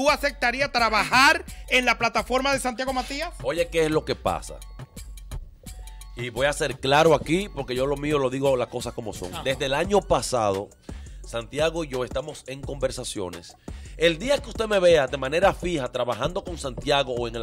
¿tú aceptarías trabajar en la plataforma de Santiago Matías? Oye, ¿qué es lo que pasa? Y voy a ser claro aquí, porque yo lo mío lo digo las cosas como son. Desde el año pasado, Santiago y yo estamos en conversaciones. El día que usted me vea de manera fija trabajando con Santiago o en el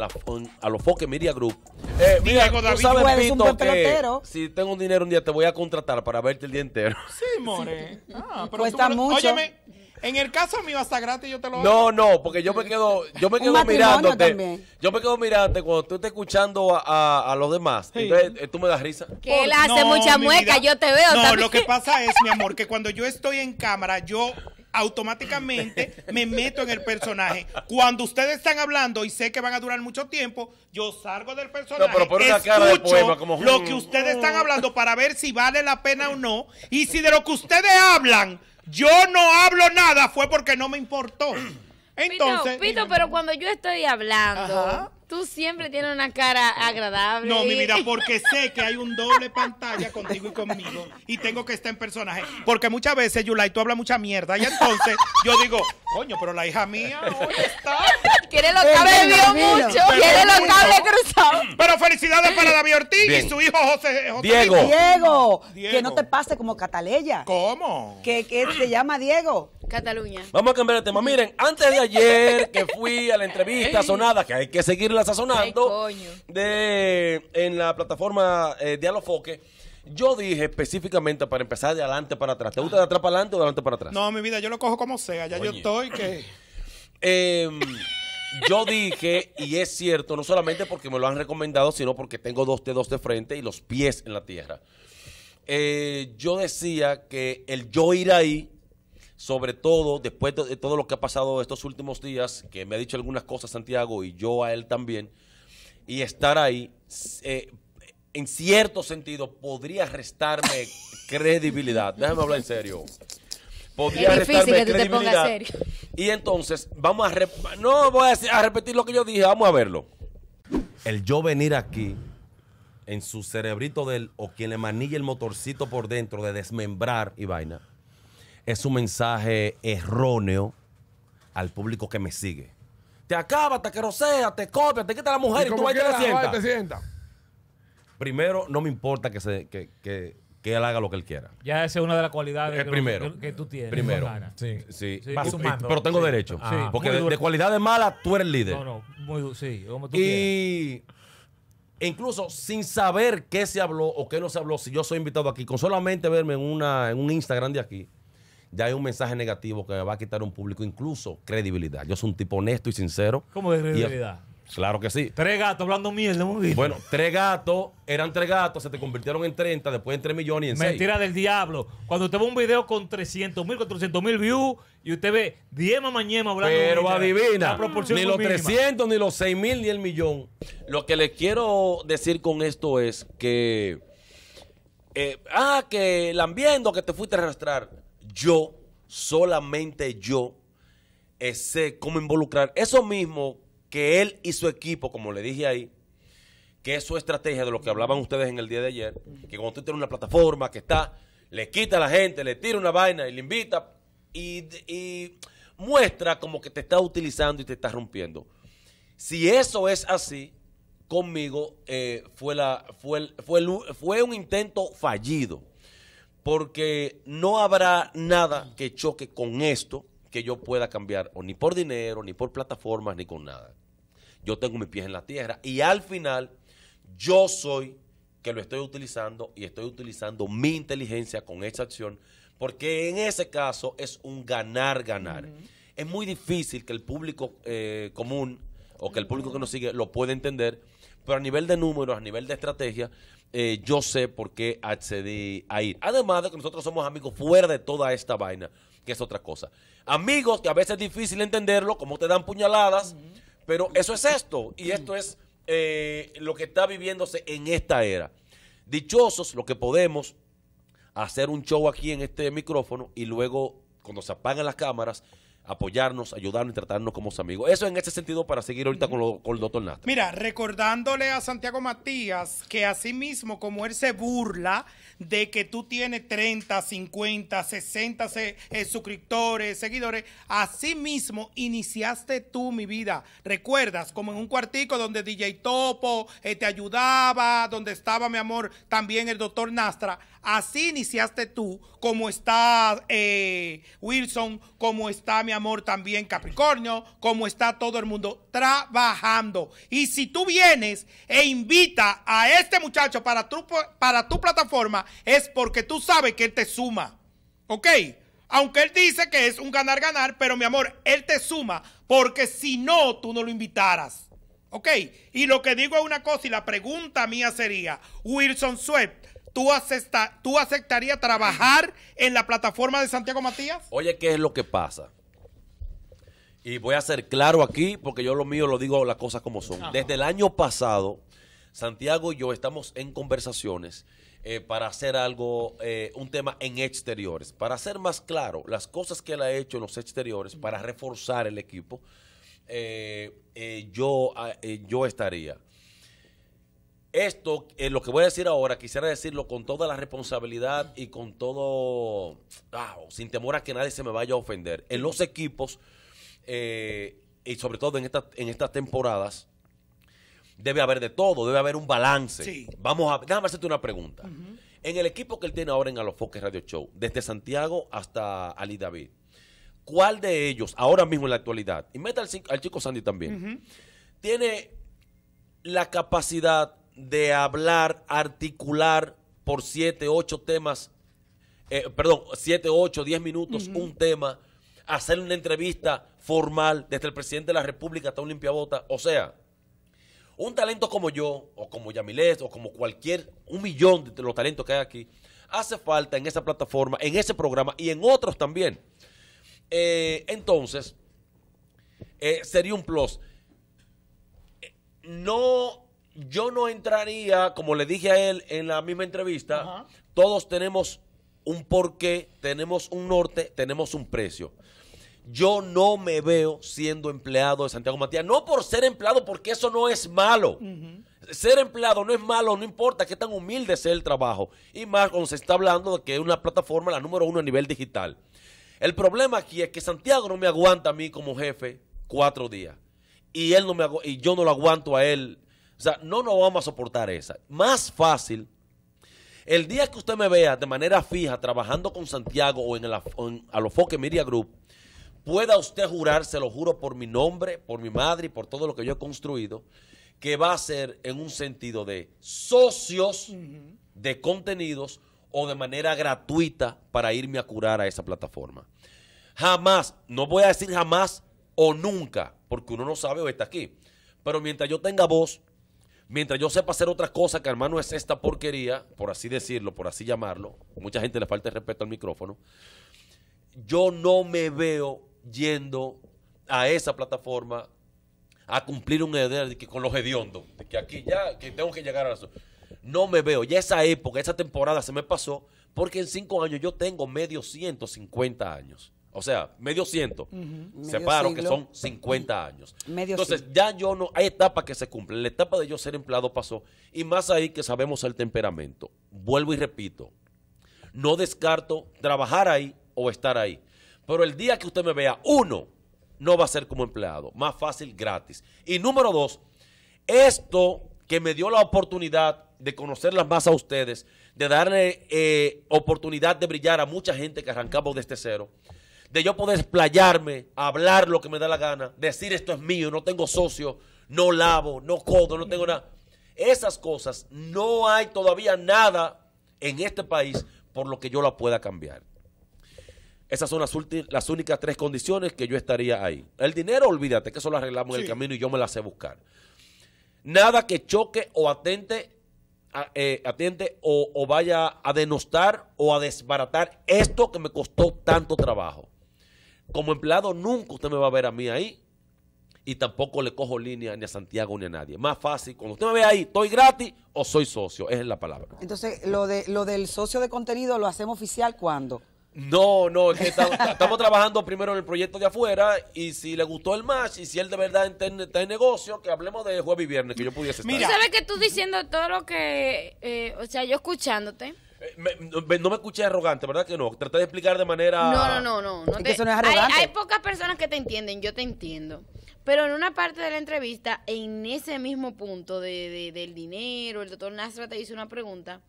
Alofoque Media Group, eh, mira, tú sabes, Pito, que si tengo un dinero un día te voy a contratar para verte el día entero. Sí, more. Ah, pero Cuesta mucho. Óyeme, en el caso mío, hasta gratis yo te lo No, hago. no, porque yo me quedo, yo me quedo mirándote. Yo me quedo mirándote cuando tú estás escuchando a, los demás. Entonces eh, tú me das risa. Que él hace mucha mueca, yo te veo. No, lo que pasa es, mi amor, que cuando yo estoy en cámara, yo automáticamente me meto en el personaje. Cuando ustedes están hablando y sé que van a durar mucho tiempo, yo salgo del personaje, no, pero por escucho cara de poema, como, lo mm". que ustedes están hablando para ver si vale la pena o no y si de lo que ustedes hablan yo no hablo nada, fue porque no me importó. Entonces. Pito, pero cuando yo estoy hablando, Tú siempre tienes una cara agradable. No, mi vida, porque sé que hay un doble pantalla contigo y conmigo y tengo que estar en personaje. Porque muchas veces, Yulay, tú hablas mucha mierda y entonces yo digo, coño, pero la hija mía ¿dónde está. Quiere los cables, mucho. Quiere los cables cruzados. Pero felicidades para David Ortiz y su hijo José, José Diego. Diego. Que no te pase como Cataleya. ¿Cómo? Que, se llama Diego. Cataluña. Vamos a cambiar de tema. Miren, antes de ayer que fui a la entrevista nada que hay que seguirlo sazonando de en la plataforma eh, de Alofoque. Yo dije específicamente para empezar de adelante para atrás. ¿Te gusta de atrás para adelante o de adelante para atrás? No, mi vida, yo lo cojo como sea. Ya yo estoy que. Em, yo dije, y es cierto, no solamente porque me lo han recomendado, sino porque tengo dos dedos de frente y los pies en la tierra. Eh, yo decía que el yo ir ahí sobre todo después de todo lo que ha pasado estos últimos días, que me ha dicho algunas cosas Santiago y yo a él también, y estar ahí, eh, en cierto sentido, podría restarme credibilidad. Déjame hablar en serio. Podría es difícil que serio. Y entonces, vamos a... No voy a, repetir lo que yo dije, vamos a verlo. El yo venir aquí en su cerebrito del o quien le manille el motorcito por dentro de desmembrar y vaina es un mensaje erróneo al público que me sigue. Te acabas, te querosea, te copia te quita la mujer y, tú vas a te sientas. Primero, no me importa que, se, él haga lo que él quiera. Ya esa es una de las cualidades que, que, tú tienes. Primero. Sí. sí. pero tengo derecho. Ah, porque de, cualidades malas, tú eres líder. No, no. Muy, sí, como tú y... incluso sin saber qué se habló o qué no se habló, si yo soy invitado aquí, con solamente verme en, en un Instagram de aquí, ya hay un mensaje negativo que me va a quitar a un público, incluso credibilidad. Yo soy un tipo honesto y sincero. ¿Cómo de credibilidad? claro que sí. Tres gatos hablando mierda, Bueno, tres gatos, eran tres gatos, se te convirtieron en 30, después en 3 millones y en Mentira del diablo. Cuando usted ve un video con 300 mil, 400 mil views y usted ve 10 mañema hablando Pero adivina, ni los 300, ni los 6 mil, ni el millón. Lo que le quiero decir con esto es que. Eh, ah, que la viendo que te fuiste a arrastrar yo, solamente yo, eh, sé cómo involucrar eso mismo que él y su equipo, como le dije ahí, que es su estrategia de lo que hablaban ustedes en el día de ayer, que cuando tú tienes una plataforma que está, le quita a la gente, le tira una vaina y le invita y, muestra como que te está utilizando y te está rompiendo. Si eso es así, conmigo eh, fue, la, fue, fue, fue un intento fallido porque no habrá nada que choque con esto que yo pueda cambiar, o ni por dinero, ni por plataformas, ni con nada. Yo tengo mis pies en la tierra y al final yo soy que lo estoy utilizando y estoy utilizando mi inteligencia con esta acción, porque en ese caso es un ganar-ganar. Es muy difícil que el público eh, común o que el público que nos sigue lo pueda entender, pero a nivel de números, a nivel de estrategia, eh, yo sé por qué accedí a ir. Además de que nosotros somos amigos fuera de toda esta vaina, que es otra cosa. Amigos que a veces es difícil entenderlo, como te dan puñaladas, pero eso es esto. Y esto es eh, lo que está viviéndose en esta era. Dichosos lo que podemos hacer un show aquí en este micrófono y luego, cuando se apagan las cámaras, apoyarnos, ayudarnos y tratarnos como amigos. Eso en ese sentido para seguir ahorita con, el doctor Nastra. Mira, recordándole a Santiago Matías que así mismo como él se burla de que tú tienes 30, 50, 60 suscriptores, seguidores, así mismo iniciaste tú mi vida. ¿Recuerdas? Como en un cuartico donde DJ Topo eh, te ayudaba, donde estaba mi amor también el doctor Nastra. Así iniciaste tú, como está eh, Wilson, como está mi amor también Capricornio, como está todo el mundo trabajando. Y si tú vienes e invita a este muchacho para tu, para tu plataforma, es porque tú sabes que él te suma. ¿Ok? Aunque él dice que es un ganar-ganar, pero mi amor, él te suma porque si no, tú no lo invitaras. ¿Ok? Y lo que digo es una cosa y la pregunta mía sería, Wilson Swept, ¿tú, acepta, aceptarías trabajar en la plataforma de Santiago Matías? Oye, ¿qué es lo que pasa? Y voy a ser claro aquí, porque yo lo mío lo digo las cosas como son. Desde el año pasado, Santiago y yo estamos en conversaciones eh, para hacer algo, eh, un tema en exteriores. Para ser más claro, las cosas que él ha hecho en los exteriores para reforzar el equipo, eh, yo, ah, yo estaría. Esto, eh, lo que voy a decir ahora, quisiera decirlo con toda la responsabilidad y con todo, ah, sin temor a que nadie se me vaya a ofender. En los equipos, eh, y sobre todo en, en estas temporadas, debe haber de todo, debe haber un balance. Vamos a, déjame hacerte una pregunta. En el equipo que él tiene ahora en Alofoque Radio Show, desde Santiago hasta Ali David, ¿cuál de ellos, ahora mismo en la actualidad, y meta al, chico Sandy también, tiene la capacidad de hablar, articular por siete, ocho temas, eh, perdón, siete, ocho, diez minutos un tema, hacer una entrevista formal desde el presidente de la República hasta un bota, O sea, un talento como yo, o como Yamilés, o como cualquier, un millón de los talentos que hay aquí, hace falta en esa plataforma, en ese programa y en otros también. Eh, entonces, eh, sería un plus. No yo no entraría, como le dije a él en la misma entrevista, todos tenemos un porqué, tenemos un norte, tenemos un precio. Yo no me veo siendo empleado de Santiago Matías, no por ser empleado, porque eso no es malo. Ser empleado no es malo, no importa qué tan humilde sea el trabajo. Y más cuando se está hablando de que es una plataforma la número uno a nivel digital. El problema aquí es que Santiago no me aguanta a mí como jefe cuatro días. Y él no me y yo no lo aguanto a él o sea, no nos vamos a soportar esa. Más fácil, el día que usted me vea de manera fija trabajando con Santiago o en el Alofoque Media Group, pueda usted jurar, se lo juro por mi nombre, por mi madre y por todo lo que yo he construido, que va a ser en un sentido de socios de contenidos o de manera gratuita para irme a curar a esa plataforma. Jamás, no voy a decir jamás o nunca, porque uno no sabe o está aquí. Pero mientras yo tenga voz, Mientras yo sepa hacer otra cosa, que hermano es esta porquería, por así decirlo, por así llamarlo, mucha gente le falta el respeto al micrófono, yo no me veo yendo a esa plataforma a cumplir un idea de que con los hediondos, que aquí ya, que tengo que llegar a eso. No me veo, ya esa época, esa temporada se me pasó, porque en cinco años yo tengo medio 150 años. O sea, medio ciento. Separo que son 50 años. Entonces, ya yo no. Hay etapas que se cumplen. La etapa de yo ser empleado pasó. Y más ahí que sabemos el temperamento. Vuelvo y repito. No descarto trabajar ahí o estar ahí. Pero el día que usted me vea, uno, no va a ser como empleado. Más fácil, gratis. Y número dos, esto que me dio la oportunidad de conocerlas más a ustedes, de darle eh, oportunidad de brillar a mucha gente que arrancamos desde cero de yo poder explayarme, hablar lo que me da la gana, decir esto es mío, no tengo socio, no lavo, no codo, no tengo nada. Esas cosas no hay todavía nada en este país por lo que yo la pueda cambiar. Esas son las, las únicas tres condiciones que yo estaría ahí. El dinero, olvídate, que eso lo arreglamos en el camino y yo me la sé buscar. Nada que choque o atente, eh, atente o, vaya a denostar o a desbaratar esto que me costó tanto trabajo. Como empleado nunca usted me va a ver a mí ahí. Y tampoco le cojo línea ni a Santiago ni a nadie. Más fácil, cuando usted me ve ahí, ¿estoy gratis o soy socio? Es en la palabra. Entonces, lo, de, lo del socio de contenido lo hacemos oficial cuando. No, no, estamos trabajando primero en el proyecto de afuera y si le gustó el match y si él de verdad está en, negocio, que hablemos de jueves y viernes, que yo pudiese estar. Mira, ¿sabes que tú diciendo todo lo que, eh, o sea, yo escuchándote? no me escuché arrogante, ¿verdad que no? Traté de explicar de manera... No, no, no, no. es arrogante. Hay, pocas personas que te entienden, yo te entiendo. Pero en una parte de la entrevista, en ese mismo punto del dinero, el doctor Nasra te hizo una pregunta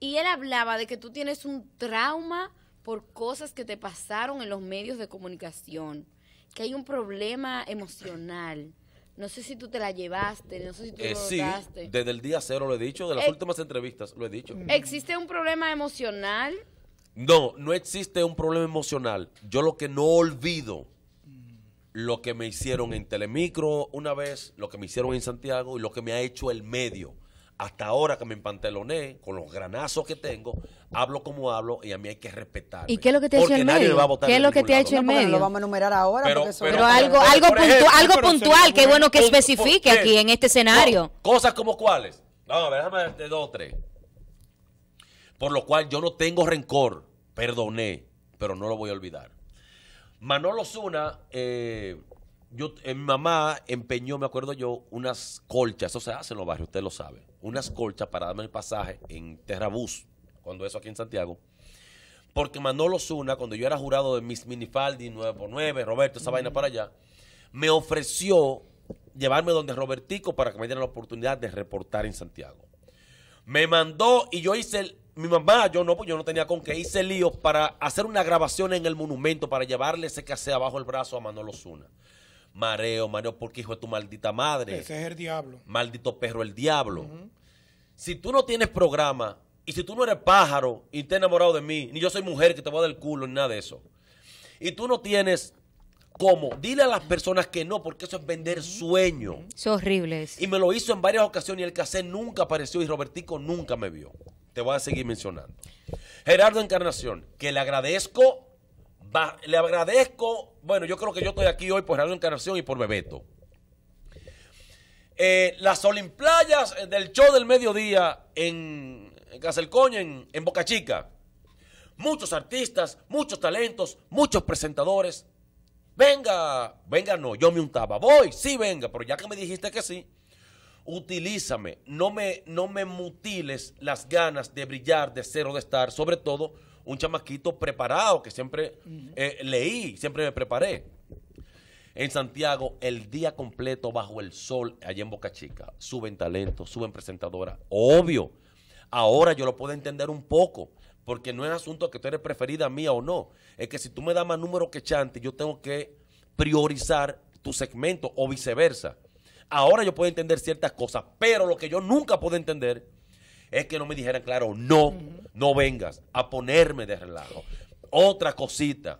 y él hablaba de que tú tienes un trauma por cosas que te pasaron en los medios de comunicación, que hay un problema emocional. No sé si tú te la llevaste, no sé si tú eh, lo sí, desde el día cero lo he dicho, de las eh, últimas entrevistas lo he dicho. Mm. ¿Existe un problema emocional? No, no existe un problema emocional. Yo lo que no olvido, lo que me hicieron en Telemicro una vez, lo que me hicieron en Santiago y lo que me ha hecho el medio hasta ahora que me empanteloné, con los granazos que tengo, hablo como hablo y a mí hay que respetar. ¿Y qué es lo que te ha hecho el medio? ¿Qué es lo que te ha hecho el medio? No, lo vamos a enumerar ahora. Pero, algo, algo, puntual, algo puntual, qué bueno que especifique aquí en este escenario. cosas como cuáles. No, déjame de dos o tres. Por lo cual yo no tengo rencor, perdoné, pero no lo voy a olvidar. Manolo Zuna, eh, yo, eh, mi mamá empeñó, me acuerdo yo, unas colchas, eso se hace en los barrios, usted lo sabe unas colchas para darme el pasaje en Terrabús, cuando eso aquí en Santiago. Porque Manolo Zuna, cuando yo era jurado de Miss Minifaldi 9x9, Roberto, esa vaina para allá, me ofreció llevarme donde Robertico para que me diera la oportunidad de reportar en Santiago. Me mandó y yo hice mi mamá, yo no, pues yo no tenía con qué, hice lío para hacer una grabación en el monumento para llevarle ese hacía abajo el brazo a Manolo Zuna mareo, mareo, porque hijo de tu maldita madre. Ese es el diablo. Maldito perro, el diablo. Si tú no tienes programa y si tú no eres pájaro y te enamorado de mí, ni yo soy mujer que te voy a dar el culo, ni nada de eso. Y tú no tienes ¿Cómo? Dile a las personas que no, porque eso es vender sueño. Es horrible. Y me lo hizo en varias ocasiones y el cassette nunca apareció y Robertico nunca me vio. Te voy a seguir mencionando. Gerardo Encarnación, que le agradezco le agradezco, bueno, yo creo que yo estoy aquí hoy por Radio Encarnación y por Bebeto. Eh, las Olimplayas eh, del show del mediodía en, en en, Boca Chica. Muchos artistas, muchos talentos, muchos presentadores. Venga, venga, no, yo me untaba. Voy, sí, venga, pero ya que me dijiste que sí, utilízame. No me, no me mutiles las ganas de brillar, de ser o de estar, sobre todo un chamaquito preparado que siempre eh, leí, siempre me preparé. En Santiago, el día completo bajo el sol, allá en Boca Chica, suben talento, suben presentadoras. Obvio. Ahora yo lo puedo entender un poco, porque no es asunto que tú eres preferida mía o no. Es que si tú me das más número que Chante, yo tengo que priorizar tu segmento o viceversa. Ahora yo puedo entender ciertas cosas, pero lo que yo nunca puedo entender es que no me dijeran, claro, no, no vengas a ponerme de relajo. Otra cosita.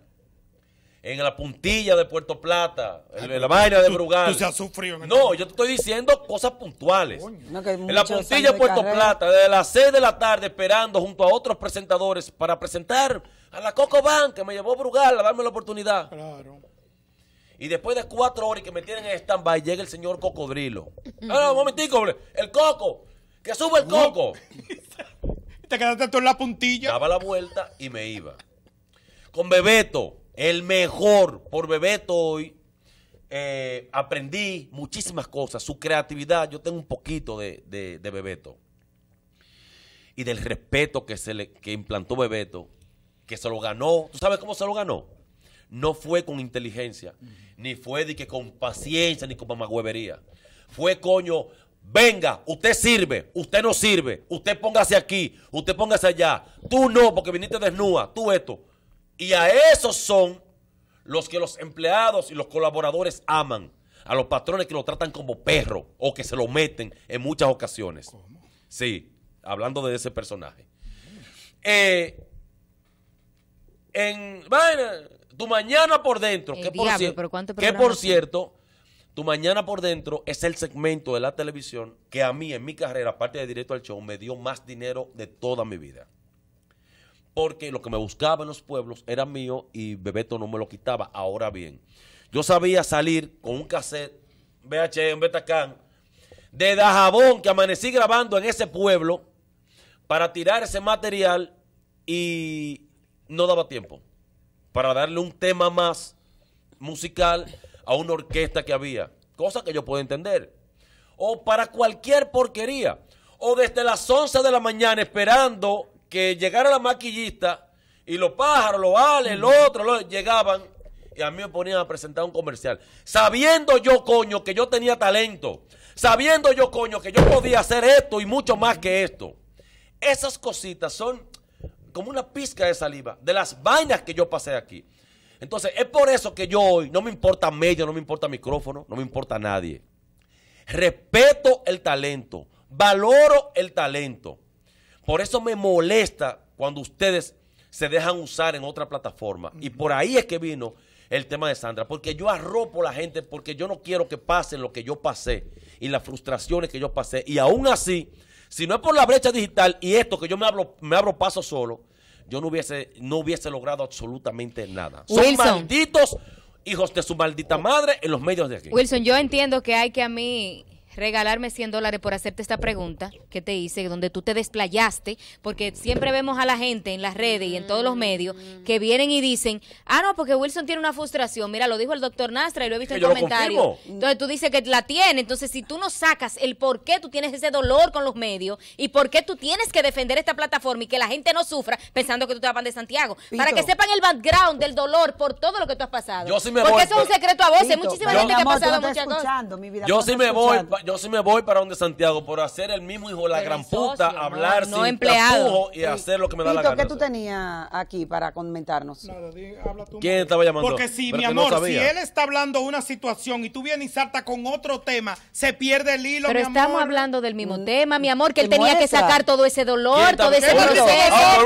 En la puntilla de Puerto Plata, en la vaina de Brugal. Tú, sufrido. No, este yo te estoy diciendo cosas puntuales. en la puntilla de Puerto Plata, desde las 6 de la tarde, esperando junto a otros presentadores para presentar a la Coco Bank, que me llevó Brugal a darme la oportunidad. Claro. Y después de cuatro horas que me tienen en stand-by, llega el señor Cocodrilo. Ah, un momentico, el Coco que suba el coco. Te quedaste tú en la puntilla. Daba la vuelta y me iba. Con Bebeto, el mejor por Bebeto hoy. Eh, aprendí muchísimas cosas. Su creatividad, yo tengo un poquito de, Bebeto. Y del respeto que, se le, implantó Bebeto, que se lo ganó. ¿Tú sabes cómo se lo ganó? No fue con inteligencia, ni fue de que con paciencia, ni con mamagüevería. Fue, coño, Venga, usted sirve, usted no sirve, usted póngase aquí, usted póngase allá. Tú no, porque viniste desnuda, tú esto. Y a esos son los que los empleados y los colaboradores aman. A los patrones que lo tratan como perro o que se lo meten en muchas ocasiones. Sí, hablando de ese personaje. Eh, en, bueno, tu mañana por dentro, que por cierto, tu mañana por dentro es el segmento de la televisión que a mí en mi carrera, aparte de directo al show, me dio más dinero de toda mi vida. Porque lo que me buscaba en los pueblos era mío y Bebeto no me lo quitaba. Ahora bien, yo sabía salir con un cassette VHM Betacán de Dajabón que amanecí grabando en ese pueblo para tirar ese material y no daba tiempo para darle un tema más musical a una orquesta que había, cosa que yo puedo entender. O para cualquier porquería. O desde las 11 de la mañana esperando que llegara la maquillista y los pájaros, los Ale, el otro, los, llegaban y a mí me ponían a presentar un comercial. Sabiendo yo, coño, que yo tenía talento. Sabiendo yo, coño, que yo podía hacer esto y mucho más que esto. Esas cositas son como una pizca de saliva de las vainas que yo pasé aquí. Entonces, es por eso que yo hoy, no me importa medio, no me importa micrófono, no me importa nadie. Respeto el talento, valoro el talento. Por eso me molesta cuando ustedes se dejan usar en otra plataforma. Y por ahí es que vino el tema de Sandra, porque yo arropo a la gente, porque yo no quiero que pasen lo que yo pasé y las frustraciones que yo pasé. Y aún así, si no es por la brecha digital y esto que yo me, abro, me abro paso solo, yo no hubiese, no hubiese logrado absolutamente nada. Son malditos hijos de su maldita madre en los medios de aquí. Wilson, yo entiendo que hay que a mí regalarme 100 dólares por hacerte esta pregunta que te hice, donde tú te desplayaste, porque siempre vemos a la gente en las redes y en todos los medios que vienen y dicen, ah, no, porque Wilson tiene una frustración. Mira, lo dijo el doctor Nastra y lo he visto en comentarios. Entonces tú dices que la tiene. Entonces, si tú no sacas el por qué tú tienes ese dolor con los medios y por qué tú tienes que defender esta plataforma y que la gente no sufra pensando que tú te vas de Santiago, para que sepan el background del dolor por todo lo que tú has pasado. Yo sí me porque eso es un secreto a voces. Muchísima gente que ha pasado muchas cosas. yo sí me voy, yo sí me voy para donde Santiago por hacer el mismo hijo la gran puta, hablar sin empleado. y hacer lo que me da la gana. ¿Qué tú tenías aquí para comentarnos? Nada, habla tú ¿Quién estaba llamando? Porque si, mi amor, si él está hablando una situación y tú vienes y salta con otro tema, se pierde el hilo, Pero estamos hablando del mismo mm, tema, mi amor, que él tenía que sacar todo ese dolor, todo ese proceso. Ah,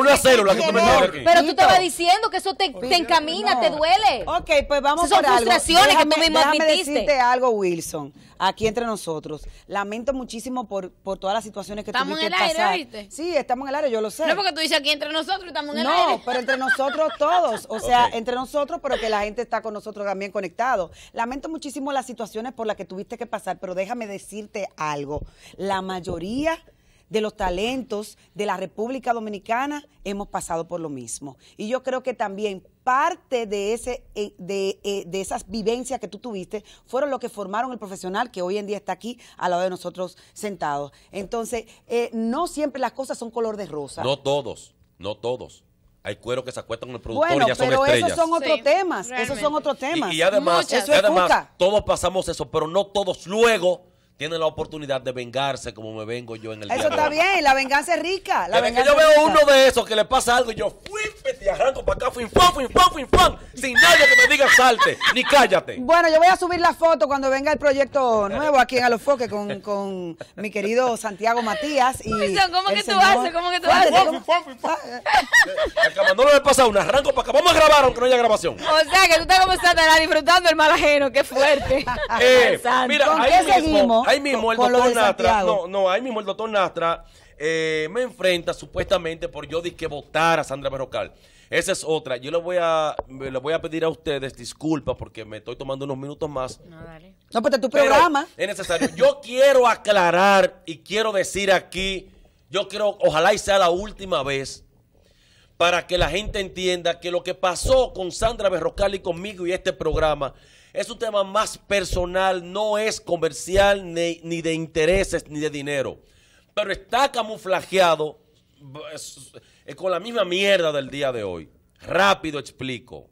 que Pero tú te vas diciendo que eso te, te encamina, te duele. Ok, pues vamos por algo. Son frustraciones que tú mismo admitiste. algo, Wilson, aquí entre nosotros. Lamento muchísimo por, todas las situaciones que estamos tuviste en el aire, Sí, estamos en el aire, yo lo sé. No porque tú dices aquí entre nosotros estamos en el aire. No, pero entre nosotros todos, o sea, entre nosotros, pero que la gente está con nosotros también conectado. Lamento muchísimo las situaciones por las que tuviste que pasar, pero déjame decirte algo. La mayoría de los talentos de la República Dominicana hemos pasado por lo mismo. Y yo creo que también parte de, ese, eh, eh, de, esas vivencias que tú tuviste fueron lo que formaron el profesional que hoy en día está aquí al lado de nosotros sentados. Entonces, eh, no siempre las cosas son color de rosa. No todos, no todos. Hay cuero que se acuestan con el productor y ya son pero Esos son otros temas, esos son otros temas. Y, además, todos pasamos eso, pero no todos luego tiene la oportunidad de vengarse como me vengo yo en el Eso está bien, la venganza es rica. La venganza que yo veo uno de esos que le pasa algo y yo fui, pues, arranco para acá, fui, fan, fui, fan, fui, fan, sin nadie que me diga salte, ni cállate. Bueno, yo voy a subir la foto cuando venga el proyecto nuevo aquí en Alofoque con, con mi querido Santiago Matías. Y ¿Cómo que tú haces? ¿Cómo que tú haces? Al no le pasa una, arranco para acá. Vamos a grabar aunque no haya grabación. O sea, que tú estás como estás disfrutando el mal ajeno, qué fuerte. Eh, mira, ¿Con ahí qué seguimos? ahí mismo el doctor Nastra, no, no, ahí mismo el doctor Nastra eh, me enfrenta supuestamente por yo que votar a Sandra Berrocal. Esa es otra. Yo le voy a voy a pedir a ustedes disculpas porque me estoy tomando unos minutos más. No, dale. No, pues este tu programa. es necesario. Yo quiero aclarar y quiero decir aquí, yo quiero, ojalá y sea la última vez para que la gente entienda que lo que pasó con Sandra Berrocal y conmigo y este programa es un tema más personal, no es comercial ni, de intereses ni de dinero. Pero está camuflajeado con la misma mierda del día de hoy. Rápido explico.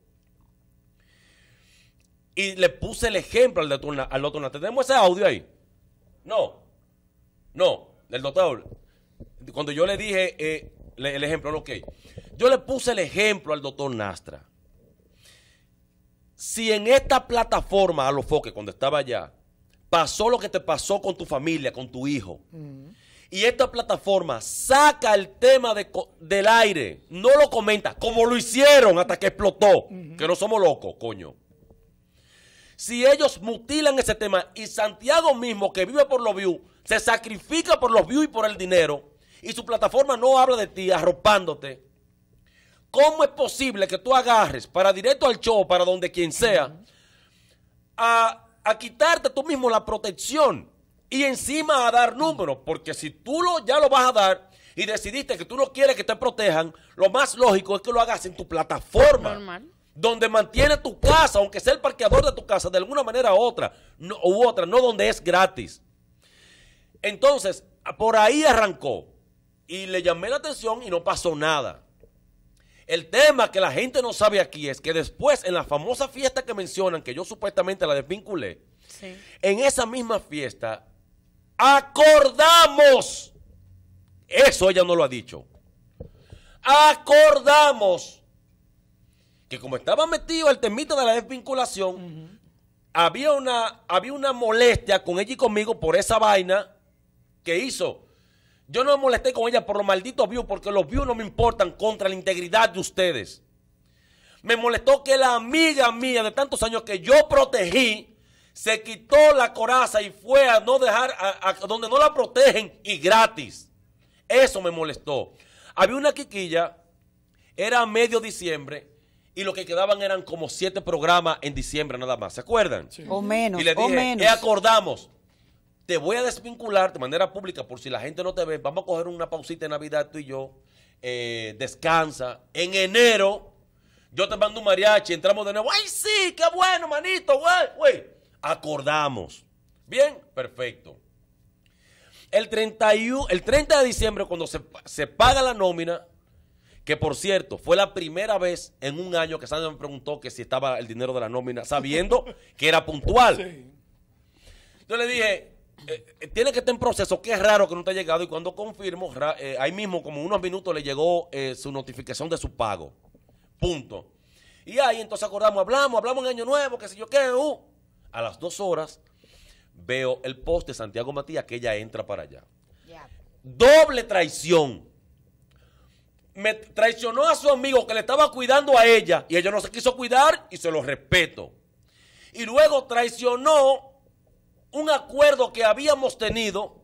Y le puse el ejemplo al, doctor Nastra. ¿Tenemos ese audio ahí? No. No. del doctor. Cuando yo le dije eh, el ejemplo, ok. Yo le puse el ejemplo al doctor Nastra si en esta plataforma a los foques, cuando estaba allá, pasó lo que te pasó con tu familia, con tu hijo, y esta plataforma saca el tema del aire, no lo comenta, como lo hicieron hasta que explotó, que no somos locos, coño. Si ellos mutilan ese tema y Santiago mismo, que vive por los views, se sacrifica por los views y por el dinero, y su plataforma no habla de ti arropándote, ¿Cómo es posible que tú agarres para directo al show, para donde quien sea, a, quitarte tú mismo la protección y encima a dar números? Porque si tú lo, ya lo vas a dar y decidiste que tú no quieres que te protejan, lo más lógico es que lo hagas en tu plataforma. Donde mantiene tu casa, aunque sea el parqueador de tu casa, de alguna manera u otra, u otra, no donde es gratis. Entonces, por ahí arrancó. Y le llamé la atención y no pasó nada. El tema que la gente no sabe aquí es que después, en la famosa fiesta que mencionan, que yo supuestamente la desvinculé, en esa misma fiesta acordamos, eso ella no lo ha dicho, acordamos que como estaba metido el temita de la desvinculación, había, una, había una molestia con ella y conmigo por esa vaina que hizo yo no me molesté con ella por los malditos views, porque los views no me importan contra la integridad de ustedes. Me molestó que la amiga mía de tantos años que yo protegí, se quitó la coraza y fue a no dejar, donde no la protegen y gratis. Eso me molestó. Había una quiquilla, era medio diciembre, y lo que quedaban eran como siete programas en diciembre nada más, ¿se acuerdan? O menos. Y le dije, o eh, acordamos? Te voy a desvincular de manera pública por si la gente no te ve. Vamos a coger una pausita de Navidad tú y yo. Eh, descansa. En enero, yo te mando un mariachi. Entramos de nuevo. ¡Ay, sí! ¡Qué bueno, manito! ¡Güey! Acordamos. Bien, perfecto. El, 31, el 30 de diciembre, cuando se, paga la nómina, que por cierto, fue la primera vez en un año que Sandra me preguntó que si estaba el dinero de la nómina, sabiendo que era puntual. Yo le dije, eh, eh, tiene que estar en proceso, que es raro que no te ha llegado. Y cuando confirmo, eh, ahí mismo, como unos minutos, le llegó su notificación de su pago. Punto. Y ahí entonces acordamos, hablamos, hablamos en Año Nuevo, que sé yo qué, uh. A las dos horas veo el post de Santiago Matías que ella entra para allá. Doble traición. Me traicionó a su amigo que le estaba cuidando a ella y ella no se quiso cuidar y se lo respeto. Y luego traicionó un acuerdo que habíamos tenido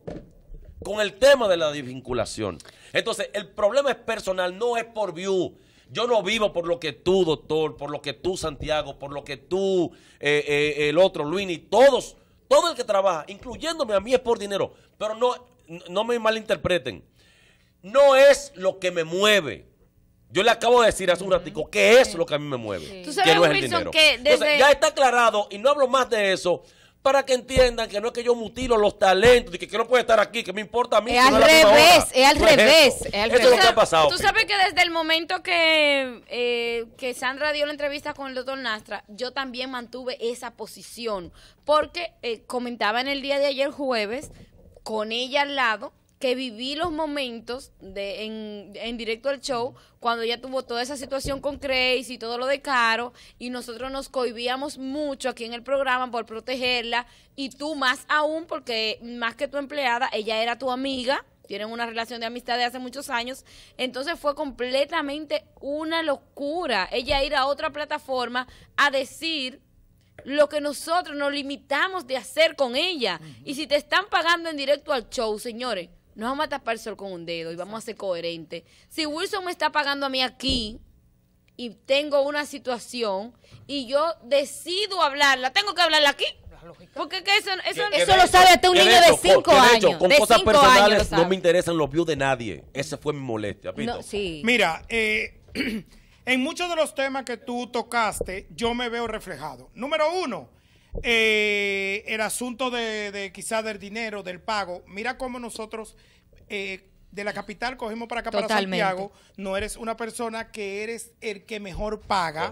con el tema de la desvinculación. Entonces, el problema es personal, no es por view. Yo no vivo por lo que tú, doctor, por lo que tú, Santiago, por lo que tú, eh, eh, el otro, Luini, todos, todo el que trabaja, incluyéndome a mí, es por dinero. Pero no, no me malinterpreten. No es lo que me mueve. Yo le acabo de decir hace un ratico que es lo que a mí me mueve. que no es el dinero. ya está aclarado y no hablo más de eso para que entiendan que no es que yo mutilo los talentos y que, quiero no puede estar aquí, que me importa a mí. Es al revés, es al revés. Eso es lo que ha pasado. Tú sabes que desde el momento que, eh, que Sandra dio la entrevista con el doctor Nastra, yo también mantuve esa posición, porque eh, comentaba en el día de ayer jueves, con ella al lado, que viví los momentos de, en, directo al show, cuando ella tuvo toda esa situación con Crazy y todo lo de Caro, y nosotros nos cohibíamos mucho aquí en el programa por protegerla, y tú más aún, porque más que tu empleada, ella era tu amiga, tienen una relación de amistad de hace muchos años, entonces fue completamente una locura ella ir a otra plataforma a decir lo que nosotros nos limitamos de hacer con ella. Y si te están pagando en directo al show, señores, no vamos a tapar el sol con un dedo y vamos a ser coherentes. Si Wilson me está pagando a mí aquí y tengo una situación y yo decido hablarla, tengo que hablarla aquí. Porque eso, eso, eso lo sabe hasta un niño de cinco años. Con cosas personales no me interesan los views de nadie. Esa fue mi molestia. Mira, eh, en muchos de los temas que tú tocaste, yo me veo reflejado. Número uno, eh, el asunto de, de quizás del dinero, del pago, mira cómo nosotros eh, de la capital cogimos para acá, para Santiago, no eres una persona que eres el que mejor paga.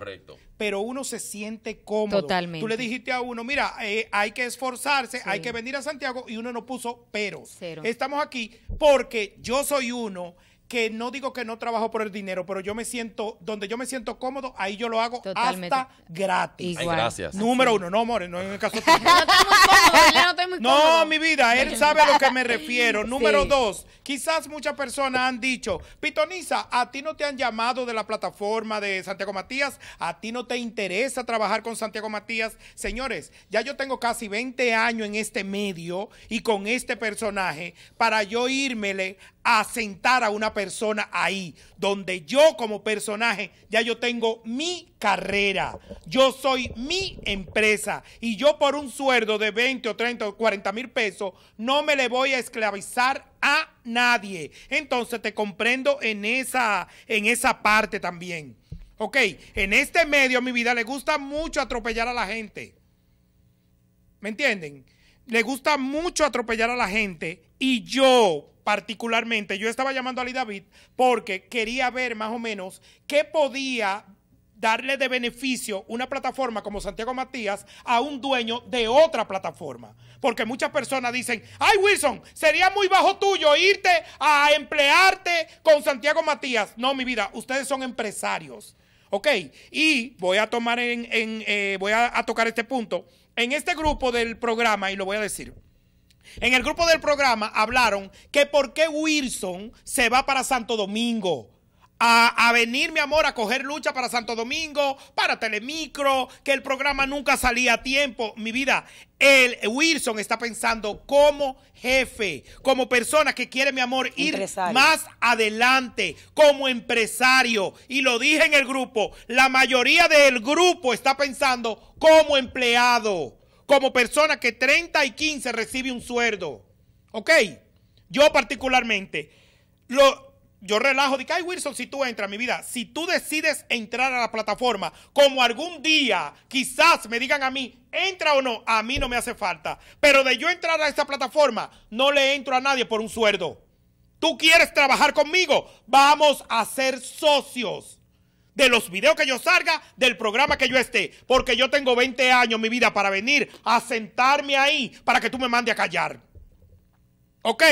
Pero uno se siente cómodo. Totalmente. Tú le dijiste a uno, mira, eh, hay que esforzarse, hay que venir a Santiago y uno no puso pero. Estamos aquí porque yo soy uno que no digo que no trabajo por el dinero, pero yo me siento, donde yo me siento cómodo, ahí yo lo hago hasta gratis. gracias. Número uno, no, more, no en el caso no, no, mi vida, él sabe a lo que me refiero. Número dos, quizás muchas personas han dicho, Pitoniza, a ti no te han llamado de la plataforma de Santiago Matías, a ti no te interesa trabajar con Santiago Matías. Señores, ya yo tengo casi 20 años en este medio y con este personaje para yo írmele a sentar a una persona ahí, donde yo como personaje ya yo tengo mi carrera, yo soy mi empresa y yo por un sueldo de 20 o 30 o 40 mil pesos no me le voy a esclavizar a nadie. Entonces te comprendo en esa, en esa parte también. Ok, en este medio, mi vida, le gusta mucho atropellar a la gente. ¿Me entienden? Le gusta mucho atropellar a la gente y yo particularmente, yo estaba llamando a Ali David porque quería ver más o menos qué podía darle de beneficio una plataforma como Santiago Matías a un dueño de otra plataforma. Porque muchas personas dicen, ay Wilson, sería muy bajo tuyo irte a emplearte con Santiago Matías. No, mi vida, ustedes son empresarios. ¿Ok? Y voy a tomar en, eh, voy a tocar este punto. En este grupo del programa, y lo voy a decir, en el grupo del programa hablaron que por qué Wilson se va para Santo Domingo. A, venir, mi amor, a coger lucha para Santo Domingo, para Telemicro, que el programa nunca salía a tiempo. Mi vida, el Wilson está pensando como jefe, como persona que quiere, mi amor, ir más adelante, como empresario. Y lo dije en el grupo, la mayoría del grupo está pensando como empleado como persona que 30 y 15 recibe un sueldo. ¿Ok? Yo particularmente, lo, yo relajo, de ay Wilson, si tú entras, mi vida, si tú decides entrar a la plataforma, como algún día quizás me digan a mí, entra o no, a mí no me hace falta. Pero de yo entrar a esa plataforma, no le entro a nadie por un sueldo. Tú quieres trabajar conmigo, vamos a ser socios de los videos que yo salga, del programa que yo esté. Porque yo tengo 20 años, mi vida, para venir a sentarme ahí para que tú me mandes a callar. ¿Ok?